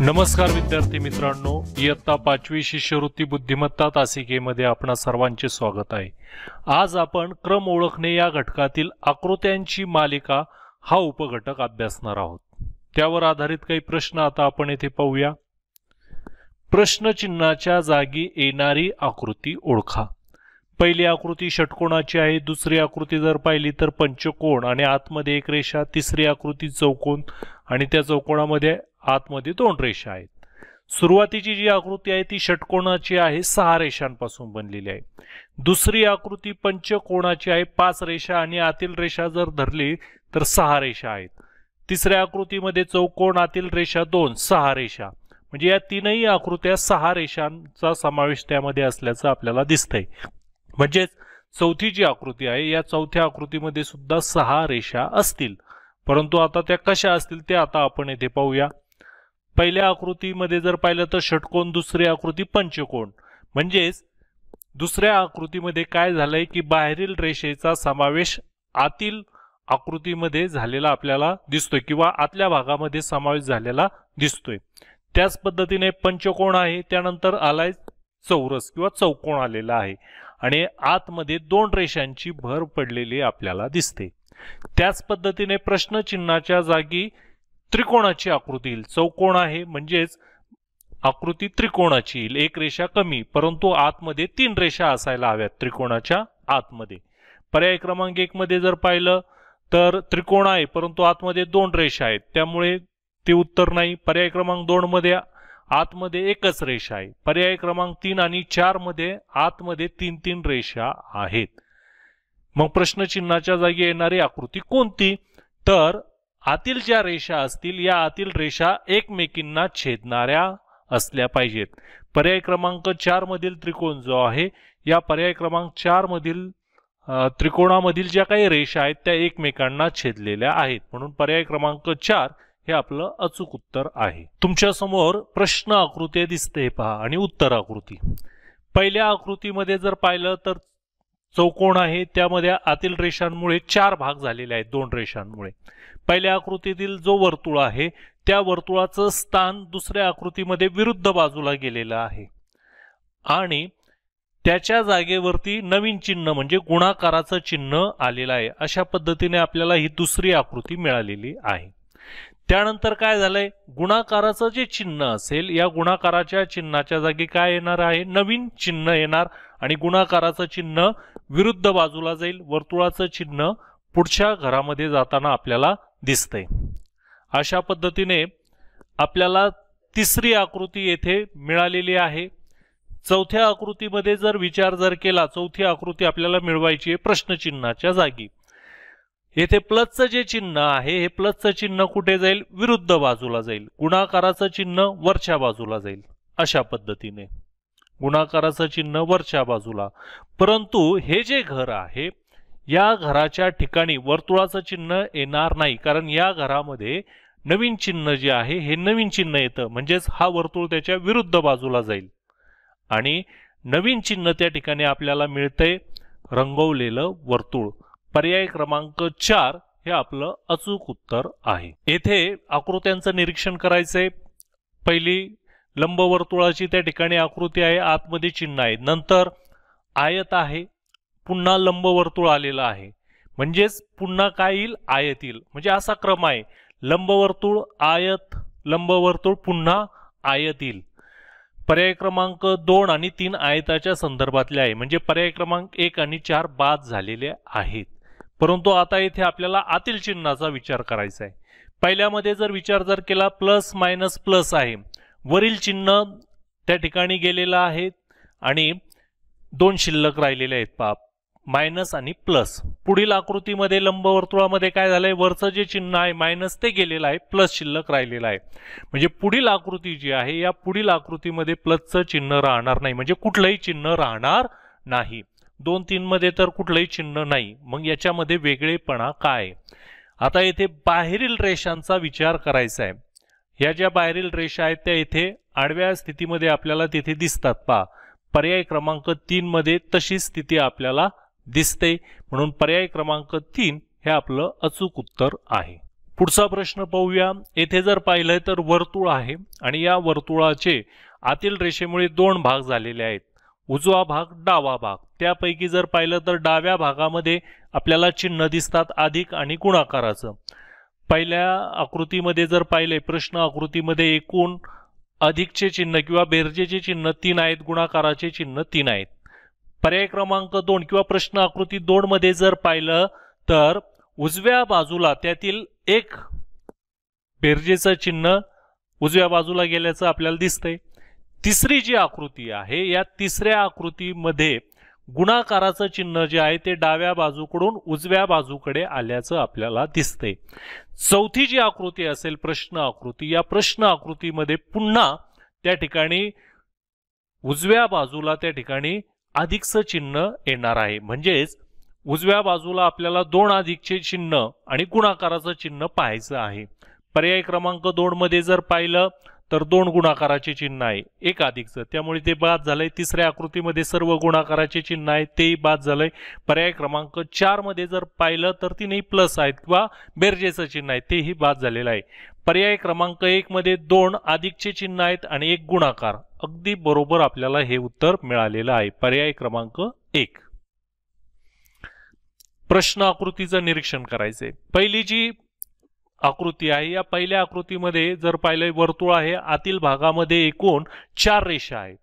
नमस्कार विद्यार्थी मित्रांनो इयत्ता पाचवी शिष्यवृत्ती बुद्धिमत्ता तासिकेमध्ये आपणा सर्वांचे स्वागत आहे आज आपण क्रम ओळखणे या घटकातील आकृत्यांची मालिका हा उपघटक अभ्यासणार आहोत त्यावर आधारित काही प्रश्न आता आपण येथे पाहूया प्रश्नचिन्हाच्या जागी येणारी आकृती ओळखा पहिली आकृती षटकोणाची आहे दुसरी आकृती जर पाहिली तर पंचकोण आणि आतमध्ये एक रेषा तिसरी आकृती चौकोन आणि त्या चौकोणामध्ये आतमध्ये दोन रेषा आहेत सुरुवातीची जी आकृती आहे ती षटकोणाची आहे सहा रेषांपासून बनलेली आहे दुसरी आकृती पंचकोणाची आहे पाच रेषा आणि आतील रेषा जर धरली तर सहा रेषा आहेत तिसऱ्या आकृतीमध्ये चौकोण आतील रेषा दोन सहा रेषा म्हणजे या तीनही आकृत्या सहा रेषांचा समावेश त्यामध्ये असल्याचं आपल्याला दिसतंय म्हणजेच चौथी जी आकृती आहे या चौथ्या आकृतीमध्ये सुद्धा सहा रेषा असतील परंतु आता त्या कशा असतील ते आता आपण येथे पाहूया पहिल्या आकृतीमध्ये जर पाहिलं तर षटकोन दुसरी आकृती पंचकोन म्हणजेच दुसऱ्या आकृतीमध्ये काय झालंय की बाहेरील रेषेचा समावेश आतील आकृतीमध्ये झालेला आपल्याला दिसतोय किंवा आतल्या भागामध्ये समावेश झालेला दिसतोय त्याच पद्धतीने पंचकोण आहे त्यानंतर आलाय चौरस किंवा चौकोन आलेला आहे आणि आतमध्ये दोन रेषांची भर पडलेली आपल्याला दिसते त्याच पद्धतीने प्रश्नचिन्हाच्या जागी त्रिकोणाची आकृती येईल चौकोण आहे म्हणजेच आकृती त्रिकोणाची येईल एक रेषा कमी परंतु आतमध्ये तीन रेषा असायला हव्यात त्रिकोणाच्या आतमध्ये पर्याय क्रमांक एक मध्ये जर पाहिलं तर त्रिकोण आहे परंतु आतमध्ये दोन रेषा आहेत त्यामुळे ते उत्तर नाही पर्याय क्रमांक दोन मध्ये आतमध्ये एकच रेषा आहे पर्याय क्रमांक तीन आणि चार मध्ये आतमध्ये तीन तीन रेषा आहेत मग प्रश्नचिन्हाच्या जागी येणारी आकृती कोणती तर आतील ज्या रेषा असतील या आतील रेषा एकमेकींना छेदणाऱ्या असल्या पाहिजेत पर्याय क्रमांक चार मधील त्रिकोण जो आहे या पर्याय क्रमांक चार मधील त्रिकोणामधील ज्या काही रेषा आहेत त्या एकमेकांना छेदलेल्या आहेत म्हणून पर्याय क्रमांक चार हे आपलं अचूक उत्तर आहे तुमच्या समोर प्रश्न आकृती दिसते पहा आणि उत्तर आकृती पहिल्या आकृतीमध्ये जर पाहिलं तर चौकोन आहे त्यामध्ये आतील रेषांमुळे चार भाग झालेले आहेत दोन रेषांमुळे पहिल्या आकृतीतील जो वर्तुळ आहे त्या वर्तुळाचं स्थान दुसऱ्या आकृतीमध्ये विरुद्ध बाजूला गेलेलं आहे आणि त्याच्या जागेवरती नवीन चिन्ह म्हणजे गुणाकाराचं चिन्ह आलेलं आहे अशा पद्धतीने आपल्याला ही दुसरी आकृती मिळालेली आहे त्यानंतर काय झालंय गुणाकाराचं जे चिन्ह असेल या गुणाकाराच्या चिन्हाच्या जागी काय येणार आहे नवीन चिन्ह येणार आणि गुणाकाराचं चिन्ह विरुद्ध बाजूला जाईल वर्तुळाचं चिन्ह पुढच्या घरामध्ये जाताना आपल्याला दिसते अशा पद्धतीने आपल्याला तिसरी आकृती येथे मिळालेली आहे चौथ्या आकृतीमध्ये जर विचार जर केला चौथी आकृती आपल्याला मिळवायची आहे प्रश्नचिन्हाच्या जागी येथे प्लसचं जे चिन्ह आहे हे प्लसचं चिन्ह कुठे जाईल विरुद्ध बाजूला जाईल गुणाकाराचं चिन्ह वरच्या बाजूला जाईल अशा पद्धतीने गुणाकाराचं चिन्ह वरच्या बाजूला परंतु हे जे घर आहे या घराच्या ठिकाणी वर्तुळाचं चिन्ह येणार नाही कारण या घरामध्ये नवीन चिन्ह जे आहे हे नवीन चिन्ह येतं म्हणजेच हा वर्तुळ त्याच्या विरुद्ध बाजूला जाईल आणि नवीन चिन्ह त्या ठिकाणी आपल्याला मिळतंय रंगवलेलं वर्तुळ पर्याय क्रमांक चार हे आपलं अचूक उत्तर आहे येथे आकृत्यांचं निरीक्षण करायचंय पहिली लंबवर्तुळाची त्या ठिकाणी आकृती आहे आतमध्ये चिन्ह आहे नंतर आयत आहे पुन्हा लंबवर्तुळ आलेलं आहे म्हणजेच पुन्हा काय येईल आयत येईल म्हणजे असा क्रम आहे लंबवर्तुळ आयत लंबवर्तुळ पुन्हा आयत येईल पर्याय क्रमांक दोन आणि तीन आयताच्या संदर्भातले आहे म्हणजे पर्याय क्रमांक एक आणि चार बाद झालेले आहेत परंतु आता इथे आपल्याला आतील चिन्हाचा विचार करायचा आहे पहिल्यामध्ये जर विचार जर केला प्लस मायनस प्लस आहे वरील चिन्ह त्या ठिकाणी गेलेलं आहे आणि दोन शिल्लक राहिलेले आहेत पाप मायनस आणि प्लस पुढील आकृतीमध्ये लंबवर्तुळामध्ये काय झालंय वरचं जे चिन्ह आहे मायनस ते गेलेलं आहे प्लस शिल्लक राहिलेलं आहे म्हणजे पुढील आकृती जी आहे या पुढील आकृतीमध्ये प्लसचं चिन्ह राहणार नाही म्हणजे कुठलंही चिन्ह राहणार नाही दोन तीन मध्ये तर कुठलंही चिन्ह नाही मग याच्यामध्ये वेगळेपणा काय आता येथे बाहेरील रेषांचा विचार करायचा आहे या ज्या बाहेरील रेषा आहेत त्या इथे आडव्या स्थितीमध्ये आपल्याला तिथे दिसतात पा पर्याय क्रमांक तीनमध्ये तशी स्थिती आपल्याला दिसते म्हणून पर्याय क्रमांक तीन हे आपलं अचूक उत्तर आहे पुढचा प्रश्न पाहूया येथे जर पाहिलं तर वर्तुळ आहे आणि या वर्तुळाचे आतील रेषेमुळे दोन भाग झालेले आहेत उजवा भाग डावा भाग त्यापैकी जर पाहिलं तर डाव्या भागामध्ये आपल्याला चिन्ह दिसतात अधिक आणि गुणाकाराचं पहिल्या आकृतीमध्ये जर पाहिले प्रश्न आकृतीमध्ये एकूण अधिकचे चिन्ह किंवा बेरजेचे चिन्ह तीन आहेत गुणाकाराचे चिन्ह तीन आहेत पर्याय क्रमांक दोन किंवा प्रश्न आकृती दोन मध्ये जर पाहिलं तर उजव्या बाजूला त्यातील एक बेरजेचं चिन्ह उजव्या बाजूला गेल्याचं आपल्याला दिसतंय तिसरी जी आकृती आहे या तिसऱ्या आकृतीमध्ये गुणाकाराचं चिन्ह जे आहे ते डाव्या बाजूकडून उजव्या बाजूकडे आल्याचं आपल्याला दिसतंय चौथी जी आकृती असेल प्रश्न आकृती या प्रश्न आकृतीमध्ये पुन्हा त्या ठिकाणी उजव्या बाजूला त्या ठिकाणी अधिकचं चिन्ह येणार आहे म्हणजेच उजव्या बाजूला आपल्याला दोन अधिकचे चिन्ह आणि गुणाकाराचं चिन्ह पाहायचं आहे पर्याय क्रमांक दोन मध्ये जर पाहिलं तर दोन गुणाकाराचे चिन्ह आहे एक अधिकचं त्यामुळे ते बाद झालंय तिसऱ्या आकृतीमध्ये सर्व गुणाकाराचे चिन्ह आहे तेही बाद झालंय पर्याय क्रमांक चार मध्ये जर पाहिलं तर तिनेही प्लस आहेत किंवा बेरजेचं चिन्ह आहे तेही बाद झालेलं आहे पर्याय क्रमांक एक मध्ये दोन अधिकचे चिन्ह आहेत आणि एक गुणाकार अगदी बरोबर आपल्याला हे उत्तर मिळालेलं आहे पर्याय क्रमांक एक प्रश्न आकृतीचं निरीक्षण करायचंय पहिली जी आकृती आहे या पहिल्या आकृतीमध्ये जर पाहिलं वर्तुळ आहे आतील भागामध्ये एकूण चार रेषा आहेत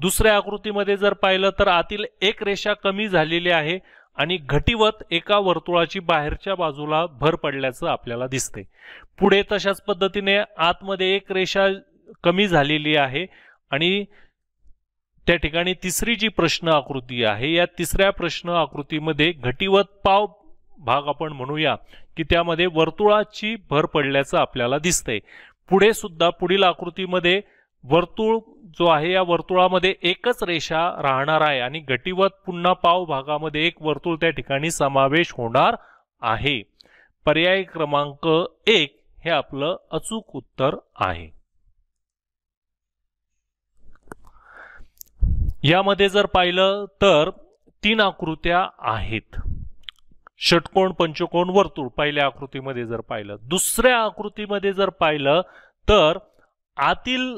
दुसऱ्या आकृतीमध्ये जर पाहिलं तर आतील एक रेषा कमी झालेली आहे आणि घटिवत एका वर्तुळाची बाहेरच्या बाजूला भर पडल्याचं आपल्याला दिसते पुढे तशाच पद्धतीने आतमध्ये एक रेषा कमी झालेली आहे आणि त्या ठिकाणी तिसरी जी प्रश्न आकृती आहे या तिसऱ्या प्रश्न आकृतीमध्ये घटिवत पाव भाग आपण म्हणूया की त्यामध्ये वर्तुळाची भर पडल्याचं आपल्याला दिसतंय पुढे सुद्धा पुढील आकृतीमध्ये वर्तुळ जो आहे या वर्तुळामध्ये एकच रेषा राहणार आहे आणि गटिवत पुन्हा पाव भागामध्ये एक वर्तुळ त्या ठिकाणी समावेश होणार आहे पर्याय क्रमांक एक हे आपलं अचूक उत्तर आहे यामध्ये जर पाहिलं तर तीन आकृत्या आहेत षटकोण पंचकोण वर्तुळ पहिल्या आकृतीमध्ये जर पाहिलं दुसऱ्या आकृतीमध्ये जर पाहिलं तर आतील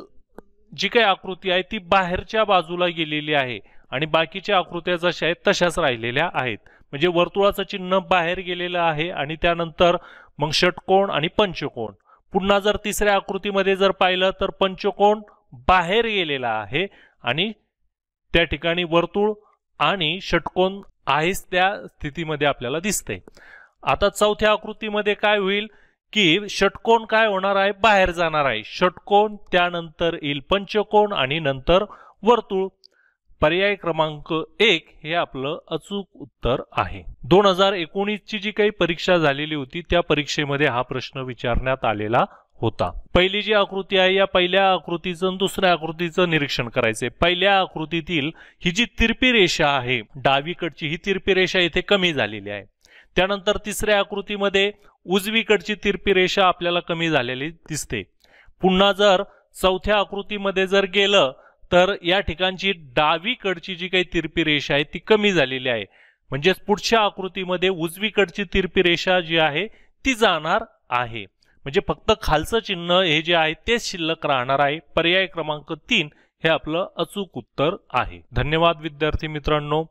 जी काही आकृती आहे ती बाहेरच्या बाजूला गेलेली आहे आणि बाकीच्या आकृत्या जशा आहेत तशाच राहिलेल्या आहेत म्हणजे वर्तुळाचं चिन्ह बाहेर गेलेलं आहे आणि त्यानंतर मग षटकोण आणि पंचकोण पुन्हा जर तिसऱ्या आकृतीमध्ये जर पाहिलं तर पंचकोण बाहेर गेलेला आहे आणि त्या ठिकाणी वर्तुळ आणि षटकोण आहेच त्या स्थितीमध्ये आपल्याला दिसते आता चौथ्या आकृतीमध्ये काय होईल की षटकोण काय होणार आहे बाहेर जाणार आहे षटकोण त्यानंतर येईल पंचकोण आणि नंतर वर्तुळ पर्याय क्रमांक एक हे आपलं अचूक उत्तर आहे दोन हजार एकोणीसची जी काही परीक्षा झालेली होती त्या परीक्षेमध्ये हा प्रश्न विचारण्यात आलेला होता पहिली जी आकृती आहे या पहिल्या आकृतीचं दुसऱ्या आकृतीचं निरीक्षण करायचंय पहिल्या आकृतीतील ही जी तिरपी रेषा आहे डावीकडची ही तिरपी रेषा इथे कमी झालेली आहे त्यानंतर तिसऱ्या आकृतीमध्ये उजवीकडची तिरपी रेषा आपल्याला कमी झालेली दिसते पुन्हा जर चौथ्या आकृतीमध्ये जर गेलं तर या ठिकाणची डावीकडची जी काही तिरपी रेषा आहे ती कमी झालेली आहे म्हणजेच पुढच्या आकृतीमध्ये उजवीकडची तिरपी रेषा जी आहे ती जाणार आहे म्हणजे फक्त खालचं चिन्ह हे जे आहे तेच शिल्लक राहणार आहे पर्याय क्रमांक तीन हे आपलं अचूक उत्तर आहे धन्यवाद विद्यार्थी मित्रांनो